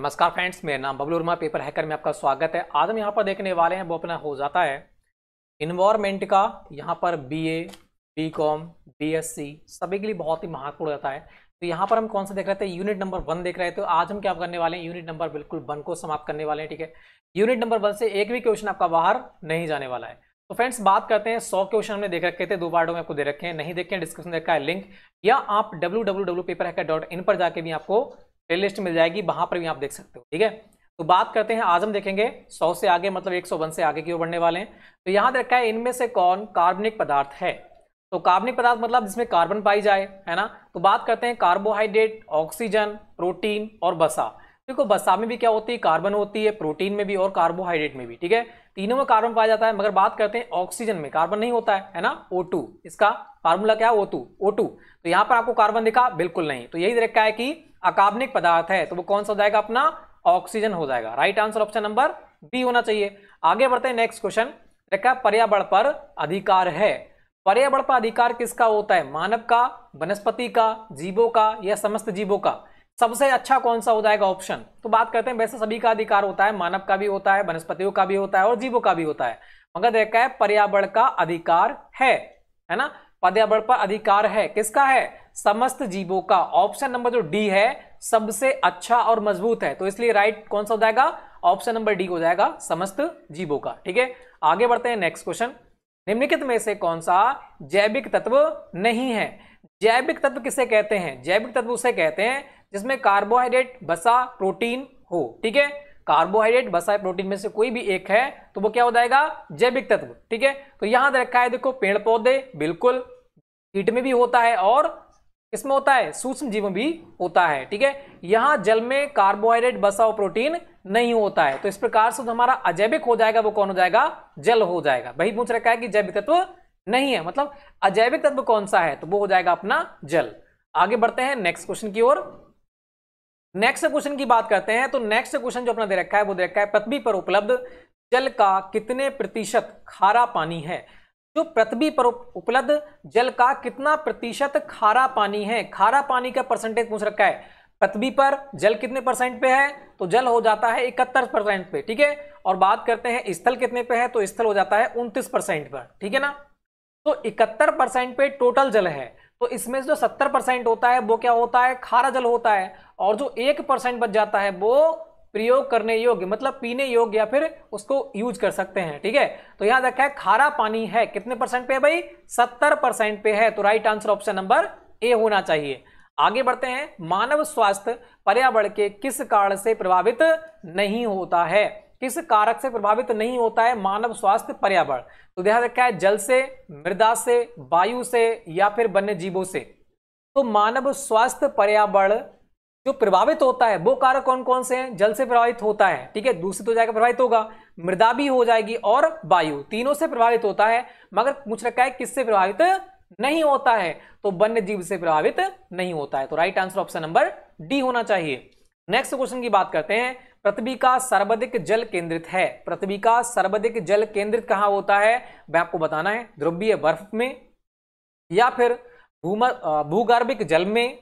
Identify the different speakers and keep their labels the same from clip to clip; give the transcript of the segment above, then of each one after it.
Speaker 1: नमस्कार फ्रेंड्स मेरा नाम बबलू वर्मा पेपर हैकर में आपका स्वागत है आज हम यहाँ पर देखने वाले हैं वो अपना हो जाता है इन्वायरमेंट का यहाँ पर B A B com B S C सभी के लिए बहुत ही महत्वपूर्ण रहता है तो यहाँ पर हम कौन सा देख रहे थे यूनिट नंबर वन देख रहे थे तो आज हम क्या करने वाले हैं यूनिट नंबर बिल्कुल वन को समाप्त करने वाले हैं ठीक है यूनिट नंबर वन से एक भी क्वेश्चन आपका बाहर नहीं जाने वाला है तो फ्रेंड्स बात करते हैं सौ क्वेश्चन हमने देख रखे थे दो पार्टों में आपको दे रखे हैं नहीं देखे हैं डिस्क्रिप्शन देखा है लिंक या आप W W W paper hacker dot in पर जाके भी आपको प्लेलिस्ट लिस्ट मिल जाएगी वहां पर भी आप देख सकते हो ठीक है तो बात करते हैं आज हम देखेंगे 100 से आगे मतलब 101 से आगे की ओर बढ़ने वाले हैं तो यहां देखा है इनमें से कौन कार्बनिक पदार्थ है तो कार्बनिक पदार्थ मतलब जिसमें कार्बन पाई जाए है ना तो बात करते हैं कार्बोहाइड्रेट ऑक्सीजन प्रोटीन और बसा देखो बसा में भी क्या होती है कार्बन होती है प्रोटीन में भी और कार्बोहाइड्रेट में भी ठीक है तीनों में कार्बन पाया जाता है मगर बात करते हैं ऑक्सीजन में कार्बन नहीं होता है है ना O2 इसका फार्मूला क्या है O2 O2 तो यहां पर आपको कार्बन दिखा बिल्कुल नहीं तो यही देखा है कि अकार्बनिक पदार्थ है तो वो कौन सा हो जाएगा अपना ऑक्सीजन हो जाएगा right answer option number B होना चाहिए आगे बढ़ते हैं नेक्स्ट क्वेश्चन देखा पर्यावरण पर अधिकार है पर्यावरण पर अधिकार किसका होता है मानव का वनस्पति का जीवों का या समस्त जीवों का सबसे अच्छा कौन सा हो जाएगा ऑप्शन तो बात करते हैं वैसे सभी का अधिकार होता है मानव का भी होता है वनस्पतियों का भी होता है और जीवों का भी होता है मगर देखा है पर्यावरण का अधिकार है है ना पर्यावरण पर अधिकार है किसका है समस्त जीवों का ऑप्शन नंबर जो डी है सबसे अच्छा और मजबूत है तो इसलिए राइट कौन सा हो जाएगा ऑप्शन नंबर डी हो जाएगा समस्त जीवों का ठीक है आगे बढ़ते हैं नेक्स्ट क्वेश्चन निम्नलिखित में से कौन सा जैविक तत्व नहीं है जैविक तत्व किसे कहते हैं जैविक तत्व उसे कहते हैं जिसमें कार्बोहाइड्रेट बसा प्रोटीन हो ठीक है कार्बोहाइड्रेट बसा प्रोटीन में से कोई भी एक है तो वो क्या हो जाएगा जैविक तत्व ठीक है तो यहां रखा है देखो पेड़ पौधे बिल्कुल कीट में भी होता है और इसमें होता है सूक्ष्म जीव भी होता है ठीक है यहां जल में कार्बोहाइड्रेट बसा और प्रोटीन नहीं होता है तो इस प्रकार से तो हमारा अजैविक हो जाएगा वो कौन हो जाएगा जल हो जाएगा वही पूछ रखा है कि जैविक तत्व नहीं है मतलब अजैविक तत्व कौन सा है तो वो हो जाएगा अपना जल आगे बढ़ते हैं नेक्स्ट क्वेश्चन की ओर नेक्स्ट क्वेश्चन की बात करते हैं तो नेक्स्ट क्वेश्चन जो अपना दे रखा है वो दे रखा है पृथ्वी पर उपलब्ध जल का कितने प्रतिशत खारा पानी है जो पृथ्वी पर उपलब्ध जल का कितना प्रतिशत खारा पानी है खारा पानी का परसेंटेज पूछ रखा है पृथ्वी पर जल कितने परसेंट पे है तो जल हो जाता है इकहत्तर परसेंट पे ठीक है और बात करते हैं स्थल कितने पे है तो स्थल हो जाता है उनतीस परसेंट पर ठीक है ना तो इकहत्तर परसेंट पे टोटल जल है तो इसमें जो सत्तर परसेंट होता है वो क्या होता है खारा जल होता है और जो एक परसेंट बच जाता है वो प्रयोग करने योग्य मतलब पीने योग्य या फिर उसको यूज कर सकते हैं ठीक है तो यहां रखा है खारा पानी है कितने परसेंट पे है भाई सत्तर परसेंट पे है तो right answer option number A होना चाहिए आगे बढ़ते हैं मानव स्वास्थ्य पर्यावरण के किस कारण से प्रभावित नहीं होता है किस कारक से प्रभावित नहीं होता है मानव स्वास्थ्य पर्यावरण तो ध्यान रखा है जल से मृदा से वायु से या फिर वन्य जीवों से तो मानव स्वास्थ्य पर्यावरण जो प्रभावित होता है वो कारक कौन कौन से हैं जल से प्रभावित होता है ठीक है दूसरी तो जाएगा प्रभावित होगा मृदा भी हो जाएगी और वायु तीनों से प्रभावित होता है मगर पूछ रखा है किससे प्रभावित नहीं होता है तो वन्य जीव से प्रभावित नहीं होता है तो right answer option number D होना चाहिए नेक्स्ट क्वेश्चन की बात करते हैं पृथ्वी का सर्वाधिक जल केंद्रित है पृथ्वी का सर्वाधिक जल केंद्रित कहाँ होता है वह आपको बताना है ध्रुवीय बर्फ में या फिर भूगर्भिक जल में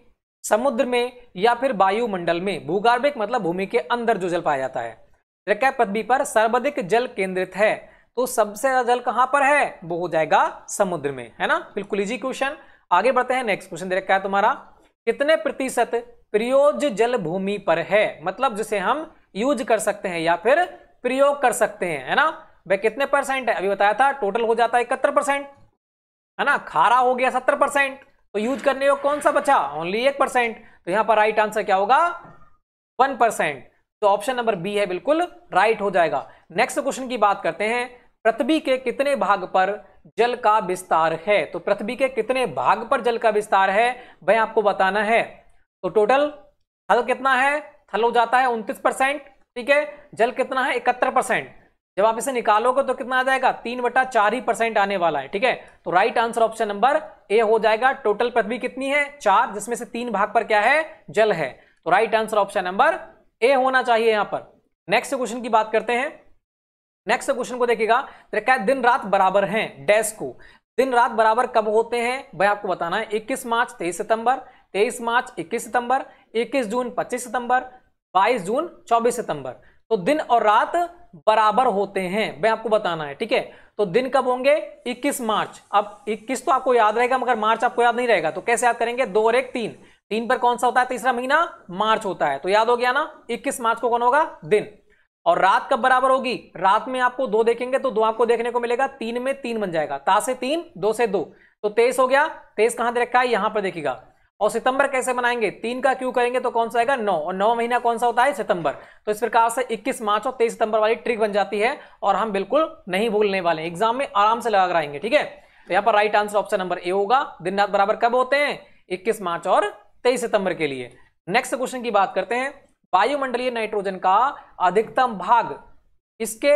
Speaker 1: समुद्र में या फिर वायुमंडल में भूगर्भिक मतलब भूमि के अंदर जो जल पाया जाता है रेखा पृथ्वी पर सर्वाधिक जल केंद्रित है तो सबसे ज्यादा जल कहां पर है वो हो जाएगा समुद्र में है ना बिल्कुल इजी क्वेश्चन आगे बढ़ते हैं नेक्स्ट क्वेश्चन दे रखा है तुम्हारा कितने प्रतिशत प्रयोज जल भूमि पर है मतलब जिसे हम यूज कर सकते हैं या फिर प्रयोग कर सकते हैं है ना भाई कितने परसेंट है अभी बताया था टोटल हो जाता है इकहत्तर परसेंट है ना खारा हो गया सत्तर परसेंट तो यूज करने को कौन सा बचा ओनली एक परसेंट तो यहां पर राइट आंसर क्या होगा वन परसेंट तो ऑप्शन नंबर बी है बिल्कुल राइट हो जाएगा नेक्स्ट क्वेश्चन की बात करते हैं पृथ्वी के कितने भाग पर जल का विस्तार है तो पृथ्वी के कितने भाग पर जल का विस्तार है भाई आपको बताना है तो टोटल हल कितना है थल हो जाता है उनतीस परसेंट ठीक है जल कितना है इकहत्तर परसेंट जब आप इसे निकालोगे तो कितना आ जाएगा तीन बटा चार ही परसेंट आने वाला है ठीक है तो right answer option number A हो जाएगा टोटल पृथ्वी कितनी है चार जिसमें से तीन भाग पर क्या है जल है तो right answer option number A होना चाहिए यहां पर नेक्स्ट क्वेश्चन की बात करते हैं नेक्स्ट क्वेश्चन को देखिएगा तो क्या दिन रात बराबर हैं डैश को दिन रात बराबर कब होते हैं भाई आपको बताना है 21 मार्च 23 सितंबर 23 मार्च 21 सितंबर 21 जून 25 सितंबर 22 जून 24 सितंबर तो दिन और रात बराबर होते हैं भाई आपको बताना है ठीक है तो दिन कब होंगे 21 मार्च अब 21 तो आपको याद रहेगा मगर मार्च आपको याद नहीं रहेगा तो कैसे याद करेंगे दो और एक तीन तीन पर कौन सा होता है तीसरा महीना मार्च होता है तो याद हो गया ना 21 मार्च को कौन होगा दिन और रात कब बराबर होगी रात में आपको दो देखेंगे तो दो आपको देखने को मिलेगा तीन में तीन बन जाएगा ता से तीन दो से दो तो तेईस हो गया तेईस कहां दे रखा है यहां पर देखेगा और सितंबर कैसे बनाएंगे तीन का क्यों करेंगे तो कौन सा आएगा नौ और नौ महीना कौन सा होता है सितंबर तो इस प्रकार से 21 मार्च और 23 सितंबर वाली ट्रिक बन जाती है और हम बिल्कुल नहीं भूलने वाले एग्जाम में आराम से लगा कराएंगे ठीक है तो यहां पर right answer option number A होगा दिन रात बराबर कब होते हैं इक्कीस मार्च और तेईस सितंबर के लिए नेक्स्ट क्वेश्चन की बात करते हैं वायुमंडलीय नाइट्रोजन का अधिकतम भाग इसके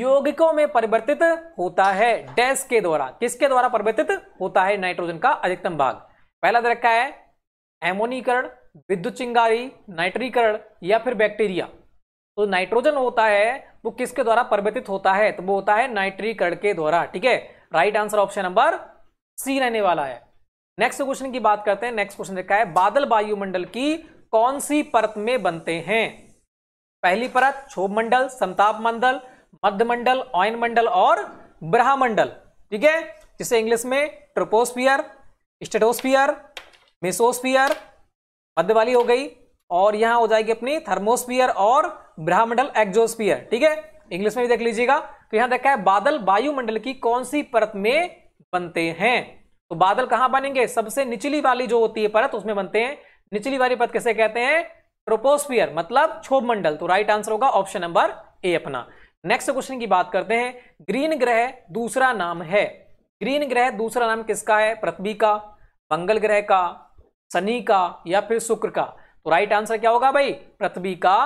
Speaker 1: यौगिकों में परिवर्तित होता है डैस के द्वारा किसके द्वारा परिवर्तित होता है नाइट्रोजन का अधिकतम भाग पहला दे रखा है एमोनीकरण विद्युत चिंगारी नाइट्रीकरण या फिर बैक्टीरिया तो नाइट्रोजन होता है वो किसके द्वारा परिवर्तित होता है तो वो होता है नाइट्रीकरण के द्वारा ठीक है right answer option number C रहने वाला है नेक्स्ट क्वेश्चन की बात करते हैं नेक्स्ट क्वेश्चन देखा है बादल वायुमंडल की कौन सी परत में बनते हैं पहली परत क्षोभ मंडल संताप मंडल मध्य मंडल ऑयन मंडल और ब्रहामंडल ठीक है जिसे इंग्लिश में ट्रोपोस्फियर स्टेटोस्फियर मेसोस्फियर मध्य वाली हो गई और यहां हो जाएगी अपनी थर्मोस्फियर और ब्रह्मंडल एक्जोस्फियर ठीक है इंग्लिश में भी देख लीजिएगा तो यहां देखा है बादल वायुमंडल की कौन सी परत में बनते हैं तो बादल कहां बनेंगे सबसे निचली वाली जो होती है परत उसमें बनते हैं निचली वाली पद किसे कहते हैं ट्रोपोस्फियर मतलब क्षोभ मंडल तो राइट आंसर होगा ऑप्शन नंबर ए अपना नेक्स्ट क्वेश्चन की बात करते हैं ग्रीन ग्रह दूसरा नाम है ग्रीन ग्रह दूसरा नाम किसका है पृथ्वी का मंगल ग्रह का शनि का या फिर शुक्र का तो राइट आंसर क्या होगा भाई पृथ्वी का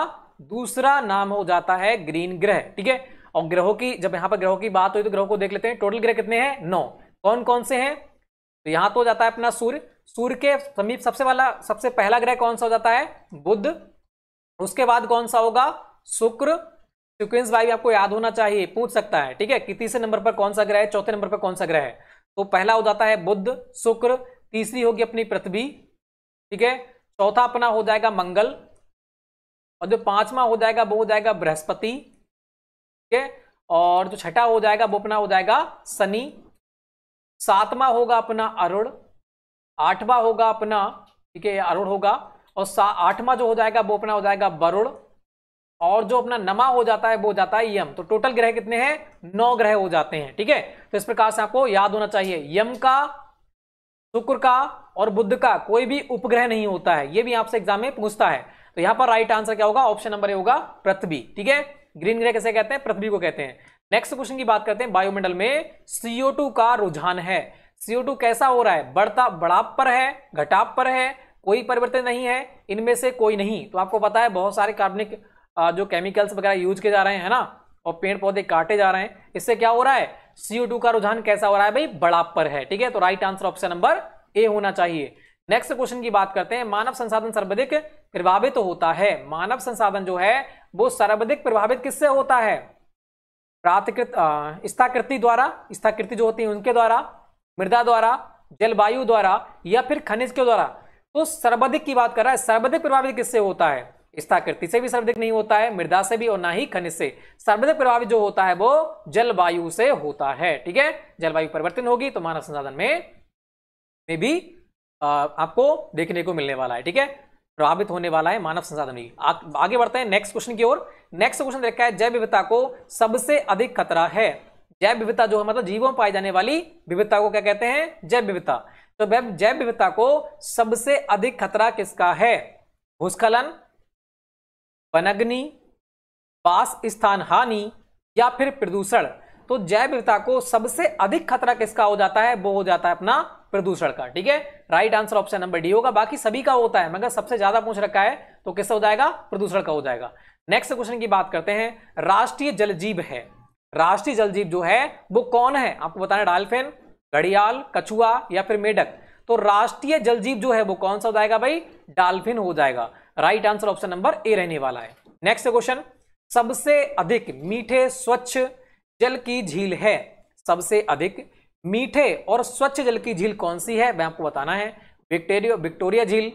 Speaker 1: दूसरा नाम हो जाता है ग्रीन ग्रह ठीक है और ग्रहों की जब यहां पर ग्रहों की बात हुई तो ग्रहों को देख लेते हैं टोटल ग्रह कितने हैं नौ कौन कौन से हैं तो यहां तो हो जाता है अपना सूर्य सूर्य के समीप सबसे वाला सबसे पहला ग्रह कौन सा हो जाता है बुद्ध उसके बाद कौन सा होगा शुक्र सिक्वेंस वाइज आपको याद होना चाहिए पूछ सकता है ठीक है कि तीसरे नंबर पर कौन सा ग्रह है चौथे नंबर पर कौन सा ग्रह है तो पहला हो जाता है बुद्ध शुक्र तीसरी होगी अपनी पृथ्वी ठीक है चौथा अपना हो जाएगा मंगल और जो पांचवा हो जाएगा वो हो जाएगा बृहस्पति ठीक है और जो छठा हो जाएगा वो अपना हो जाएगा शनि सातवां होगा अपना अरुण आठवां होगा अपना ठीक है अरुण होगा और आठवां जो हो जाएगा वो अपना हो जाएगा वरुण और जो अपना नमा हो जाता है वो जाता है यम तो टोटल ग्रह कितने हैं नौ ग्रह हो जाते हैं ठीक है तो इस प्रकार से आपको याद होना चाहिए यम का शुक्र का और बुद्ध का कोई भी उपग्रह नहीं होता है ये भी आपसे एग्जाम में पूछता है तो यहां पर राइट आंसर क्या होगा ऑप्शन नंबर ए होगा पृथ्वी ठीक है ग्रीन ग्रह कैसे कहते हैं पृथ्वी को कहते हैं नेक्स्ट क्वेश्चन की बात करते हैं बायोमंडल में सीओ का रुझान है सीओ कैसा हो रहा है बढ़ता बढ़ाप पर है घटाप पर है कोई परिवर्तन नहीं है इनमें से कोई नहीं तो आपको पता है बहुत सारे कार्बनिक जो केमिकल्स वगैरह यूज किए जा रहे हैं ना और पेड़ पौधे काटे जा रहे हैं इससे क्या हो रहा है सीओ का रुझान कैसा हो रहा है भाई बढ़ाप पर है ठीक है तो right answer option number A होना चाहिए नेक्स्ट क्वेश्चन की बात करते हैं मानव संसाधन सर्वाधिक प्रभावित होता है मानव संसाधन जो है वो सर्वाधिक प्रभावित किससे होता है प्रातकृत स्थाकृति द्वारा स्थाकृति जो होती है उनके द्वारा मृदा द्वारा जलवायु द्वारा या फिर खनिज के द्वारा तो सर्वाधिक की बात कर रहा है सर्वाधिक प्रभावित किससे होता है स्थाकृति से भी सर्वाधिक नहीं होता है मृदा से भी और ना ही खनिज से सर्वाधिक प्रभावित जो होता है वो जलवायु से होता है ठीक है जलवायु परिवर्तन होगी तो मानव संसाधन में, में भी आ, आपको देखने को मिलने वाला है ठीक है प्रभावित होने वाला है मानव संसाधन भी आ, आगे बढ़ते हैं नेक्स्ट क्वेश्चन की ओर नेक्स्ट क्वेश्चन देखा है जैव विविधता को सबसे अधिक खतरा है जैव विविधता जो मतलब जीवों में पाई जाने वाली विविधता को क्या कहते हैं जैव विविधता तो जैव विविधता को सबसे अधिक खतरा किसका है भूस्खलन वनग्नि वास स्थान हानि या फिर प्रदूषण तो जैव विविधता को सबसे अधिक खतरा किसका हो जाता है वो हो जाता है अपना प्रदूषण का ठीक है right answer option number D होगा बाकी सभी का होता है मगर सबसे ज्यादा पूछ रखा है तो किससे हो जाएगा प्रदूषण का हो जाएगा नेक्स्ट क्वेश्चन की बात करते हैं राष्ट्रीय जल जीव है राष्ट्रीय जल जीव जो है वो कौन है आपको बताना डालफिन घड़ियाल कछुआ या फिर मेढक तो राष्ट्रीय जल जीव जो है वो कौन सा हो जाएगा भाई डाल्फिन हो जाएगा right answer option number A रहने वाला है नेक्स्ट क्वेश्चन सबसे अधिक मीठे स्वच्छ जल की झील है सबसे अधिक मीठे और स्वच्छ जल की झील कौन सी है मैं आपको बताना है विक्टोरिया विक्टोरिया झील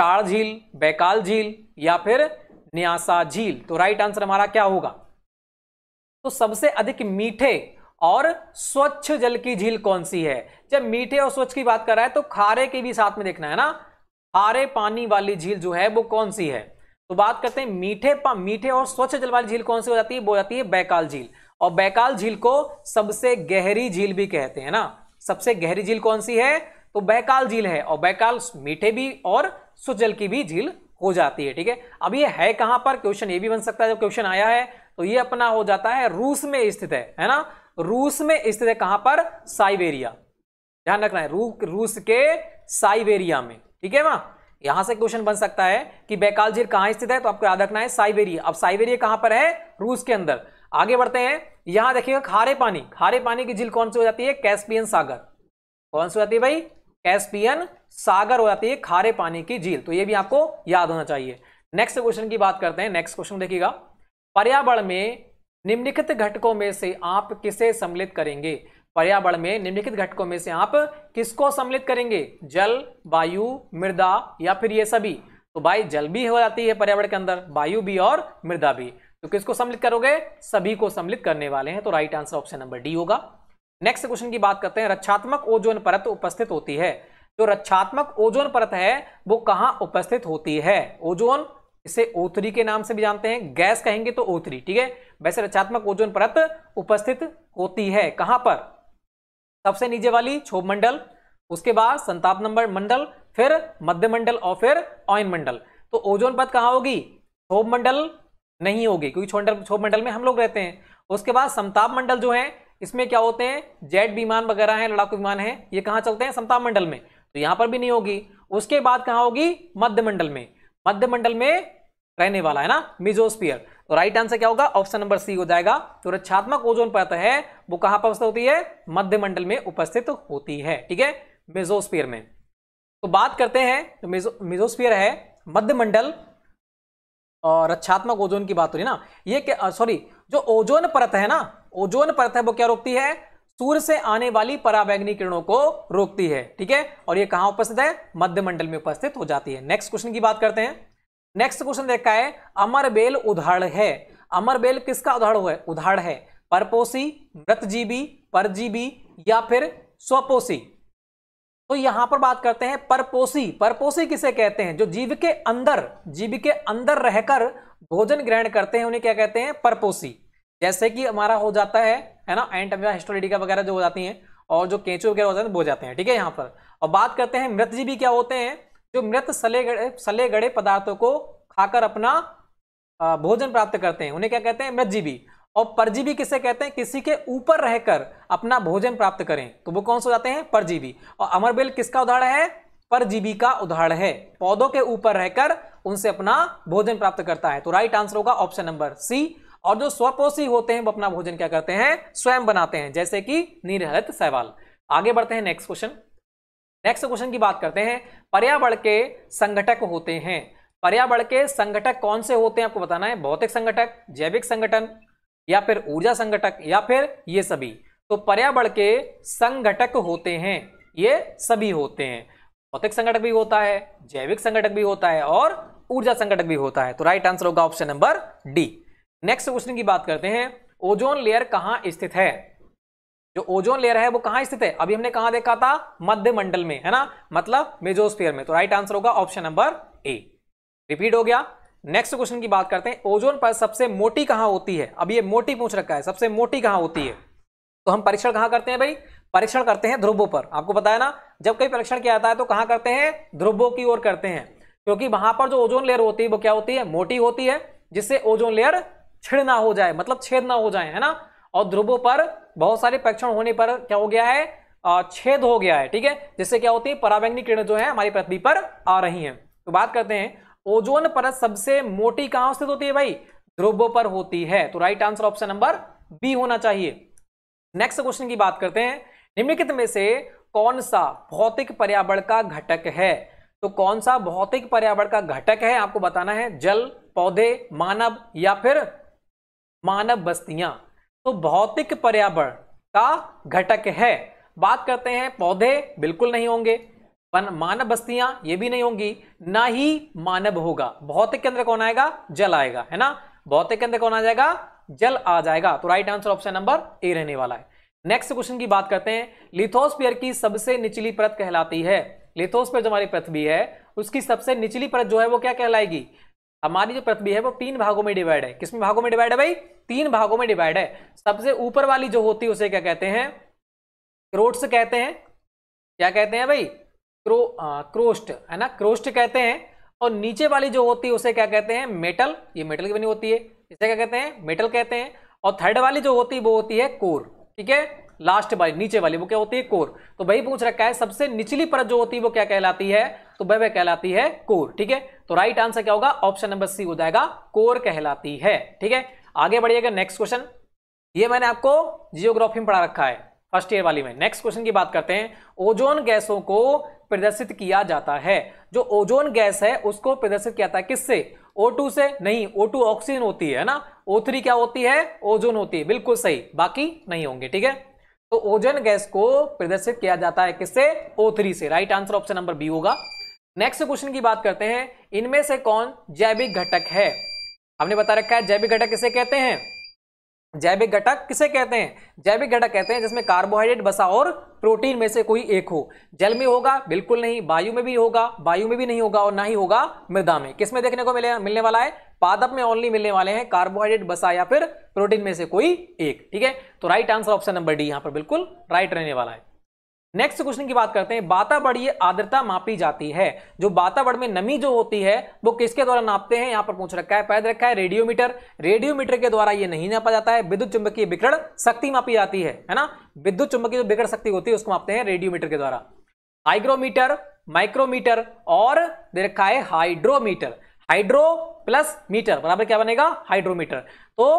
Speaker 1: चार झील बैकाल झील या फिर न्यासा झील तो राइट आंसर हमारा क्या होगा तो सबसे अधिक मीठे और स्वच्छ जल की झील कौन सी है जब मीठे और स्वच्छ की बात कर रहा है तो खारे के भी साथ में देखना है ना खारे पानी वाली झील जो है वो कौन सी है तो बात करते हैं मीठे मीठे और स्वच्छ जल वाली झील कौन सी हो जाती है वो जाती है बैकाल झील और बैकाल झील को सबसे गहरी झील भी कहते हैं ना सबसे गहरी झील कौन सी है तो बैकाल झील है और बैकाल मीठे भी और स्वच्छ जल की भी झील हो जाती है ठीक है अब ये है कहां पर क्वेश्चन ये भी बन सकता है जब क्वेश्चन आया है तो ये अपना हो जाता है रूस में स्थित है है ना रूस में स्थित है कहां पर साइबेरिया ध्यान रखना है रू, रूस के साइबेरिया में ठीक है ना यहां से क्वेश्चन बन सकता है कि बैकाल झील कहां स्थित है तो आपको याद रखना है साइबेरिया अब साइबेरिया कहां पर है रूस के अंदर आगे बढ़ते हैं यहां देखिएगा खारे पानी खारे पानी की झील कौन सी हो जाती है कैस्पियन सागर कौन सी हो जाती है भाई कैस्पियन सागर हो जाती है खारे पानी की झील तो ये भी आपको याद होना चाहिए नेक्स्ट क्वेश्चन की बात करते हैं नेक्स्ट क्वेश्चन देखिएगा पर्यावरण में निम्नलिखित घटकों में से आप किसे सम्मिलित करेंगे पर्यावरण में निम्नलिखित घटकों में से आप किसको सम्मिलित करेंगे जल वायु मृदा या फिर ये सभी तो भाई जल भी हो जाती है पर्यावरण के अंदर वायु भी और मृदा भी तो किसको सम्मिलित करोगे सभी को सम्मिलित करने वाले हैं तो right answer option number D होगा नेक्स्ट क्वेश्चन की बात करते हैं रक्षात्मक ओजोन परत उपस्थित होती है जो रक्षात्मक ओजोन परत है वो कहां उपस्थित होती है ओजोन इसे ओथरी के नाम से भी जानते हैं गैस कहेंगे तो ओथरी ठीक है वैसे रचात्मक ओजोन परत उपस्थित होती है कहां पर सबसे नीचे वाली क्षोभ मंडल उसके बाद संताप नंबर मंडल फिर मध्य मंडल और फिर ऑयन मंडल तो ओजोन परत कहां होगी क्षोभ मंडल नहीं होगी क्योंकि छोंडल क्षोभ मंडल में हम लोग रहते हैं उसके बाद समताप मंडल जो है इसमें क्या होते हैं जेट विमान वगैरह हैं लड़ाकू विमान है ये कहाँ चलते हैं समताप मंडल में तो यहां पर भी नहीं होगी उसके बाद कहां होगी मध्य मंडल में मध्यमंडल में रहने वाला है ना मिजोस्पियर तो राइट आंसर क्या होगा ऑप्शन नंबर सी हो जाएगा तो रक्षात्मक ओजोन परत है वो कहां पर अवस्थित होती है मध्यमंडल में उपस्थित तो होती है ठीक है मिजोस्पियर में तो बात करते हैं तो मेजो मेजोस्पियर है मध्यमंडल और रक्षात्मक ओजोन की बात हो रही है ना ये सॉरी जो ओजोन परत है ना ओजोन परत है वो क्या रोकती है सूर्य से आने वाली पराबैंगनी किरणों को रोकती है ठीक है और ये कहां उपस्थित है मध्यमंडल में उपस्थित हो जाती है नेक्स्ट क्वेश्चन की बात करते हैं नेक्स्ट क्वेश्चन देखा है अमरबेल उधाड़ है अमरबेल किसका उधाड़ है उधाड़ है परपोसी मृतजीवी परजीवी या फिर स्वपोसी तो यहां पर बात करते हैं परपोसी परपोसी किसे कहते हैं जो जीव के अंदर जीव के अंदर रहकर भोजन ग्रहण करते हैं उन्हें क्या कहते हैं परपोसी जैसे कि हमारा हो जाता है है ना एंट हिस्टोलिटिका वगैरह जो हो जाती है और जो केंचुए वगैरह हो जाते हैं वो जाते हैं ठीक है यहाँ पर और बात करते हैं मृत जीवी क्या होते हैं जो मृत सले गड़े सले गड़े पदार्थों को खाकर अपना भोजन प्राप्त करते हैं उन्हें क्या कहते हैं जीवी और परजीवी किसे कहते हैं किसी के ऊपर रहकर अपना भोजन प्राप्त करें तो वो कौन से हो जाते हैं परजीवी और अमरबेल किसका उदाहरण है परजीवी का उदाहरण है पौधों के ऊपर रहकर उनसे अपना भोजन प्राप्त करता है तो राइट आंसर होगा ऑप्शन नंबर सी और जो स्वपोषी होते हैं वो अपना भोजन क्या करते हैं स्वयं बनाते हैं जैसे कि निर्हरित सहवाल आगे बढ़ते हैं नेक्स्ट क्वेश्चन नेक्स्ट क्वेश्चन की बात करते हैं पर्यावरण के संगठक होते हैं पर्यावरण के संगठक कौन से होते हैं आपको बताना है भौतिक संगठक जैविक संगठन या फिर ऊर्जा संगठक या फिर ये सभी तो पर्यावरण के संगठक होते हैं ये सभी होते हैं भौतिक संगठक भी होता है जैविक संगठक भी होता है और ऊर्जा संगठक भी होता है तो राइट आंसर होगा option number D next question की बात करते हैं ओजोन लेयर कहां स्थित है जो ओजोन लेयर है वो कहां स्थित है अभी हमने कहा देखा था मध्य मंडल में है ना मतलब मेजोस्फीयर में तो राइट आंसर होगा ऑप्शन नंबर ए रिपीट हो गया नेक्स्ट क्वेश्चन की बात करते हैं ओजोन पर सबसे मोटी कहां होती है अब ये मोटी पूछ रखा है सबसे मोटी कहाँ होती है तो हम परीक्षण कहां करते हैं भाई परीक्षण करते हैं ध्रुवों पर आपको बताया ना जब कहीं परीक्षण किया जाता है तो कहां करते हैं ध्रुवों की ओर करते हैं क्योंकि वहां पर जो ओजोन लेयर होती है वो क्या होती है मोटी होती है जिससे ओजोन लेयर छिड़ ना हो जाए मतलब छेद ना हो जाए है ना और ध्रुवों पर बहुत सारे परीक्षण होने पर क्या हो गया है छेद हो गया है ठीक है जिससे क्या होती है परावैंगनी किरण जो है हमारी पृथ्वी पर आ रही है तो बात करते हैं ओजोन परत सबसे मोटी कहां स्थित होती है भाई ध्रुवों पर होती है तो right answer option number B होना चाहिए नेक्स्ट क्वेश्चन की बात करते हैं निम्नलिखित में से कौन सा भौतिक पर्यावरण का घटक है तो कौन सा भौतिक पर्यावरण का घटक है आपको बताना है जल पौधे मानव या फिर मानव बस्तियां तो भौतिक पर्यावरण का घटक है बात करते हैं पौधे बिल्कुल नहीं होंगे मानव बस्तियां ये भी नहीं होंगी ना ही मानव होगा भौतिक के अंदर कौन आएगा जल आएगा है ना भौतिक के अंदर कौन आ जाएगा जल आ जाएगा तो right answer option number A रहने वाला है नेक्स्ट क्वेश्चन की बात करते हैं लिथोस्पियर की सबसे निचली परत कहलाती है लिथोस्पियर जो हमारी पृथ्वी है उसकी सबसे निचली परत जो है वो क्या कहलाएगी हमारी जो पृथ्वी है वो तीन भागों में डिवाइड है किसमें भागों में डिवाइड है भाई तीन भागों में डिवाइड है सबसे ऊपर वाली जो होती है उसे क्या कहते हैं क्रोट्स कहते हैं क्या कहते हैं भाई क्रो आ, क्रोस्ट है ना क्रोस्ट कहते हैं और नीचे वाली जो होती है उसे क्या कहते हैं मेटल ये मेटल की बनी होती है इसे क्या कहते हैं मेटल कहते हैं और थर्ड वाली जो होती है वो होती है कोर ठीक है लास्ट वाली नीचे वाली वो क्या होती है कोर तो भाई पूछ रखा है सबसे निचली परत जो होती है वो क्या कहलाती है तो वह कहलाती है कोर ठीक है तो राइट आंसर क्या होगा ऑप्शन नंबर सी हो जाएगा कोर कहलाती है ठीक है आगे बढ़िएगा नेक्स्ट क्वेश्चन ये मैंने आपको जियोग्राफी में पढ़ा रखा है फर्स्ट ईयर वाली में नेक्स्ट क्वेश्चन की बात करते हैं ओजोन गैसों को प्रदर्शित किया जाता है जो ओजोन गैस है उसको प्रदर्शित किया जाता है किससे O2 से नहीं O2 ऑक्सीजन होती है ना O3 क्या होती है ओजोन होती है बिल्कुल सही बाकी नहीं होंगे ठीक है तो ओजन गैस को प्रदर्शित किया जाता है किससे O3 से right answer option number B होगा नेक्स्ट क्वेश्चन की बात करते हैं इनमें से कौन जैविक घटक है हमने बता रखा है जैविक घटक किसे कहते हैं जैविक घटक किसे कहते हैं जैविक घटक कहते हैं जिसमें कार्बोहाइड्रेट बसा और प्रोटीन में से कोई एक हो जल में होगा बिल्कुल नहीं वायु में भी होगा वायु में भी नहीं होगा और ना ही होगा मृदा में किसमें देखने को मिले मिलने वाला है पादप में ओनली मिलने वाले हैं कार्बोहाइड्रेट बसा या फिर प्रोटीन में से कोई एक ठीक है तो right answer option number D यहां पर बिल्कुल राइट रहने वाला है नेक्स्ट क्वेश्चन की बात करते हैं वातावरणीय आर्द्रता मापी जाती है जो बाताबड़ में नमी जो होती है वो किसके द्वारा नापते हैं यहां पर पूछ रखा है पैद रखा है रेडियोमीटर रेडियोमीटर के द्वारा ये नहीं नापा जाता है विद्युत चुंबकीय विकरण शक्ति मापी जाती है है ना विद्युत चुंबकीय जो विकरण शक्ति होती है उसको मापते हैं रेडियोमीटर के द्वारा हाइग्रोमीटर माइक्रोमीटर और दे रखा है हाइड्रोमीटर हाइड्रो प्लस मीटर बराबर क्या बनेगा हाइड्रोमीटर तो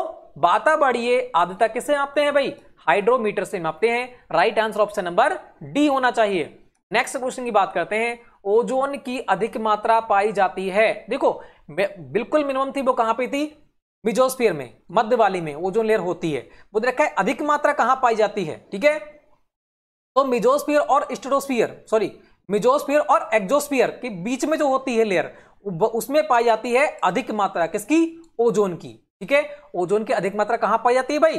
Speaker 1: वातावरणीय आर्द्रता किससे मापते हैं भाई हाइड्रोमीटर से मापते हैं right answer option number D होना चाहिए नेक्स्ट क्वेश्चन की बात करते हैं ओजोन की अधिक मात्रा पाई जाती है देखो बिल्कुल मिनिमम थी वो कहां पे थी मिजोस्फियर में मध्य वाली में ओजोन लेयर होती है वो रखा है अधिक मात्रा कहां पाई जाती है ठीक है तो मिजोस्फियर और स्टेटोस्फियर सॉरी मिजोस्फियर और एक्जोस्फियर के बीच में जो होती है लेयर उसमें पाई जाती है अधिक मात्रा किसकी ओजोन की ठीक है ओजोन की अधिक मात्रा कहां पाई जाती है भाई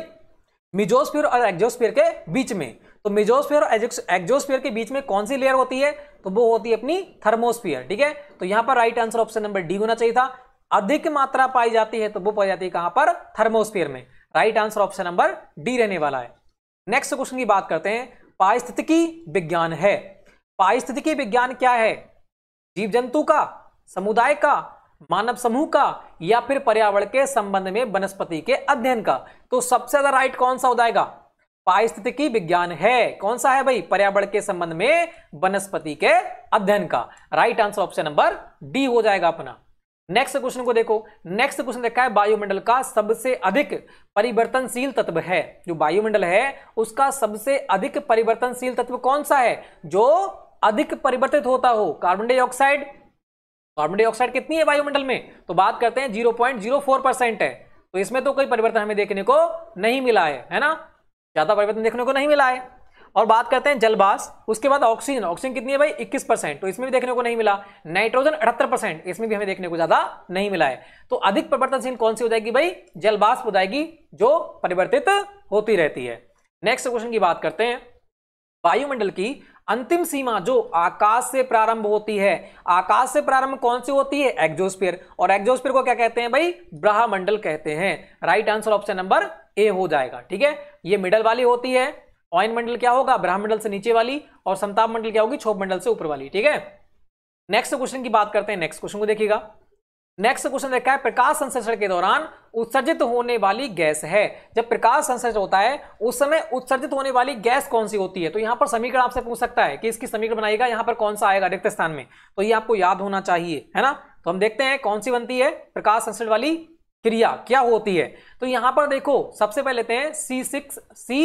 Speaker 1: मिजोस्फियर और एक्जोस्फियर के बीच में तो मिजोस्फियर और एक्जोस्फियर के बीच में कौन सी लेयर होती है तो वो होती है अपनी थर्मोस्फियर ठीक है तो यहां पर right answer option number D होना चाहिए था अधिक मात्रा पाई जाती है तो वो पाई जाती है कहां पर थर्मोस्फियर में right answer option number D रहने वाला है नेक्स्ट क्वेश्चन की बात करते हैं पारिस्थितिकी विज्ञान है पारिस्थितिकी विज्ञान क्या है जीव जंतु का समुदाय का मानव समूह का या फिर पर्यावरण के संबंध में वनस्पति के अध्ययन का तो सबसे ज्यादा राइट कौन सा हो जाएगा पारिस्थितिकी विज्ञान है कौन सा है भाई पर्यावरण के संबंध में वनस्पति के अध्ययन का right answer option number D हो जाएगा अपना नेक्स्ट क्वेश्चन को देखो नेक्स्ट क्वेश्चन देखा है वायुमंडल का सबसे अधिक परिवर्तनशील तत्व है जो वायुमंडल है उसका सबसे अधिक परिवर्तनशील तत्व कौन सा है जो अधिक परिवर्तित होता हो कार्बन डाइऑक्साइड कार्बन डाइऑक्साइड कितनी है वायुमंडल में तो बात करते हैं zero point zero four percent है तो इसमें तो कोई परिवर्तन हमें देखने को नहीं मिला है है ना ज्यादा परिवर्तन देखने को नहीं मिला है और बात करते हैं जलवास उसके बाद ऑक्सीजन ऑक्सीजन कितनी है भाई इक्कीस परसेंट तो इसमें भी देखने को नहीं मिला नाइट्रोजन अठहत्तर परसेंट इसमें भी हमें देखने को ज्यादा नहीं मिला है तो अधिक परिवर्तनशील कौन सी हो जाएगी भाई जलवास हो जाएगी जो परिवर्तित होती रहती है नेक्स्ट क्वेश्चन की बात करते हैं वायुमंडल की अंतिम सीमा जो आकाश से प्रारंभ होती है आकाश से प्रारंभ कौन सी होती है एक्जोस्पियर और एक्जोस्पियर को क्या कहते हैं भाई ब्रह्मंडल कहते हैं right answer option number A हो जाएगा ठीक है ये मिडल वाली होती है ऑयन मंडल क्या होगा ब्रह्मंडल से नीचे वाली और संताप मंडल क्या होगी छोप मंडल से ऊपर वाली ठीक है नेक्स्ट क्वेश्चन की बात करते हैं नेक्स्ट क्वेश्चन को देखिएगा नेक्स्ट क्वेश्चन देखा है प्रकाश संश्लेषण के दौरान उत्सर्जित होने वाली गैस है जब प्रकाश संश्लेषण होता है उस समय उत्सर्जित होने वाली गैस कौन सी होती है तो यहां पर समीकरण आपसे पूछ सकता है कि इसकी समीकरण बनाएगा यहां पर कौन सा आएगा रिक्त स्थान में तो ये आपको याद होना चाहिए है ना तो हम देखते हैं कौन सी बनती है प्रकाश संश्लेषण वाली क्रिया क्या होती है तो यहां पर देखो सबसे पहले लेते हैं C six C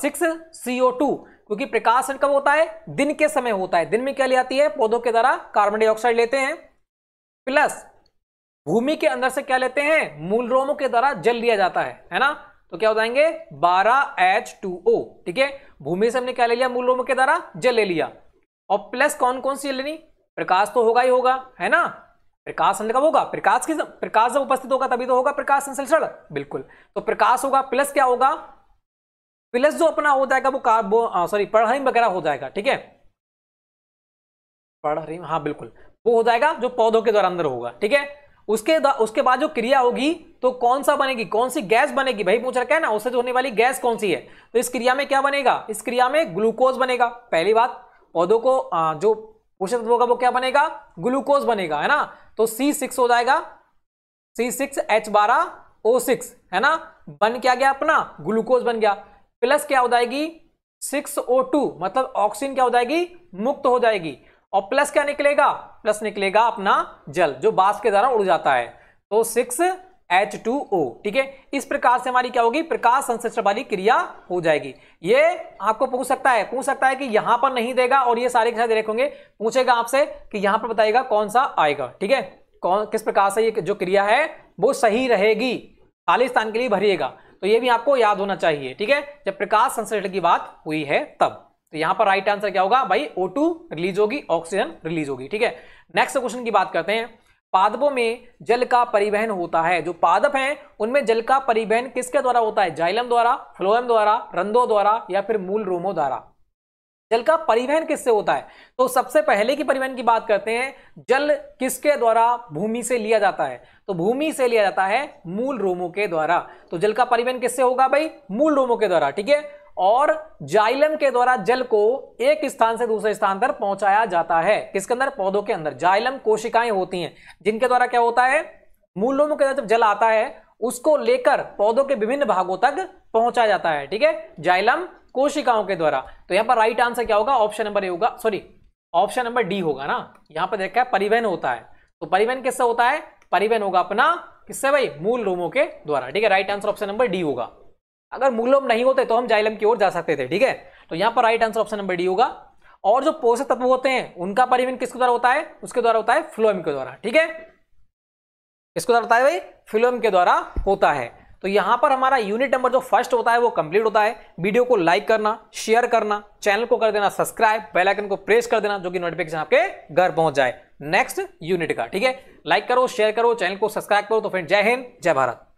Speaker 1: six CO two क्योंकि प्रकाशन कब होता है दिन के समय होता है दिन में क्या ले आती है पौधों के द्वारा कार्बन डाइऑक्साइड लेते हैं प्लस भूमि के अंदर से क्या लेते हैं मूलरोमों के द्वारा जल लिया जाता है है ना तो क्या हो जाएंगे बारह ओ ठीक है भूमि से हमने क्या ले लिया मूलरोमों के द्वारा जल ले लिया और प्लस कौन कौन सी लेनी प्रकाश तो होगा ही होगा है ना प्रकाश कब होगा प्रकाश की प्रकाश जब उपस्थित होगा तभी तो होगा प्रकाश संश्लेषण बिल्कुल तो प्रकाश होगा प्लस क्या होगा प्लस जो अपना हो जाएगा वो कार्बो सॉरी पढ़हरिम वगैरह हो जाएगा ठीक है पढ़हरिम हाँ बिल्कुल वो हो जाएगा जो पौधों के द्वारा अंदर होगा ठीक है उसके उसके बाद जो क्रिया होगी तो कौन सा बनेगी कौन सी गैस बनेगी भाई पूछ रखा है ना उससे जो होने वाली गैस कौन सी है तो इस क्रिया में क्या बनेगा इस क्रिया में ग्लूकोज बनेगा पहली बात पौधों को जो पोषक तत्व होगा वो क्या बनेगा ग्लूकोज बनेगा है ना तो सी सिक्स हो जाएगा सी सिक्स एच बारह ओ सिक्स है ना बन क्या गया अपना ग्लूकोज बन गया प्लस क्या हो जाएगी सिक्स ओ टू मतलब ऑक्सीजन क्या हो जाएगी मुक्त हो जाएगी और प्लस क्या निकलेगा प्लस निकलेगा अपना जल जो बास के द्वारा उड़ जाता है तो सिक्स एच टू ओ ठीक है इस प्रकार से हमारी क्या होगी प्रकाश संश्लेषण वाली क्रिया हो जाएगी ये आपको पूछ सकता है पूछ सकता है कि यहां पर नहीं देगा और ये सारे के साथ देखोगे पूछेगा आपसे कि यहां पर बताएगा कौन सा आएगा ठीक है कौन किस प्रकार से ये जो क्रिया है वो सही रहेगी खाली स्थान के लिए भरिएगा तो ये भी आपको याद होना चाहिए ठीक है जब प्रकाश संश्लेषण की बात हुई है तब तो यहां पर राइट आंसर क्या होगा भाई ओ रिलीज होगी ऑक्सीजन रिलीज होगी ठीक है नेक्स्ट क्वेश्चन की बात करते हैं पादपों में जल का परिवहन होता है जो पादप हैं उनमें जल का परिवहन किसके द्वारा होता है जाइलम द्वारा फ्लोएम द्वारा रंधो द्वारा या फिर मूल रोमो द्वारा जल का परिवहन किससे होता है तो सबसे पहले की परिवहन की बात करते हैं जल किसके द्वारा भूमि से लिया जाता है तो भूमि से लिया जाता है मूल रोमो के द्वारा तो जल का परिवहन किससे होगा भाई मूल रोमो के द्वारा ठीक है और जाइलम के द्वारा जल को एक स्थान से दूसरे स्थान पर पहुंचाया जाता है किसके अंदर पौधों के अंदर जाइलम कोशिकाएं होती हैं जिनके द्वारा क्या होता है मूलों के अंदर जब जल आता है उसको लेकर पौधों के विभिन्न भागों तक पहुंचा जाता है ठीक है जाइलम कोशिकाओं के द्वारा तो यहां पर राइट आंसर क्या होगा ऑप्शन नंबर ए होगा सॉरी ऑप्शन नंबर डी होगा ना यहां पर देखा है परिवहन होता है तो परिवहन किससे होता है परिवहन होगा अपना किससे भाई मूल रोमों के द्वारा ठीक है right answer option number D होगा अगर मुगलोम नहीं होते तो हम जाइलम की ओर जा सकते थे ठीक है तो यहां पर right answer option number D होगा और जो पोषक तत्व होते हैं उनका परिवहन किसके द्वारा होता है उसके द्वारा होता है फ्लोएम के द्वारा ठीक है किसके द्वारा होता है भाई फ्लोएम के द्वारा होता है तो यहां पर हमारा यूनिट नंबर जो फर्स्ट होता है वो कंप्लीट होता है वीडियो को लाइक करना शेयर करना चैनल को कर देना सब्सक्राइब बेल आइकन को प्रेस कर देना जो कि नोटिफिकेशन आपके घर पहुंच जाए नेक्स्ट यूनिट का ठीक है लाइक करो शेयर करो चैनल को सब्सक्राइब करो तो फ्रेंड जय हिंद जय भारत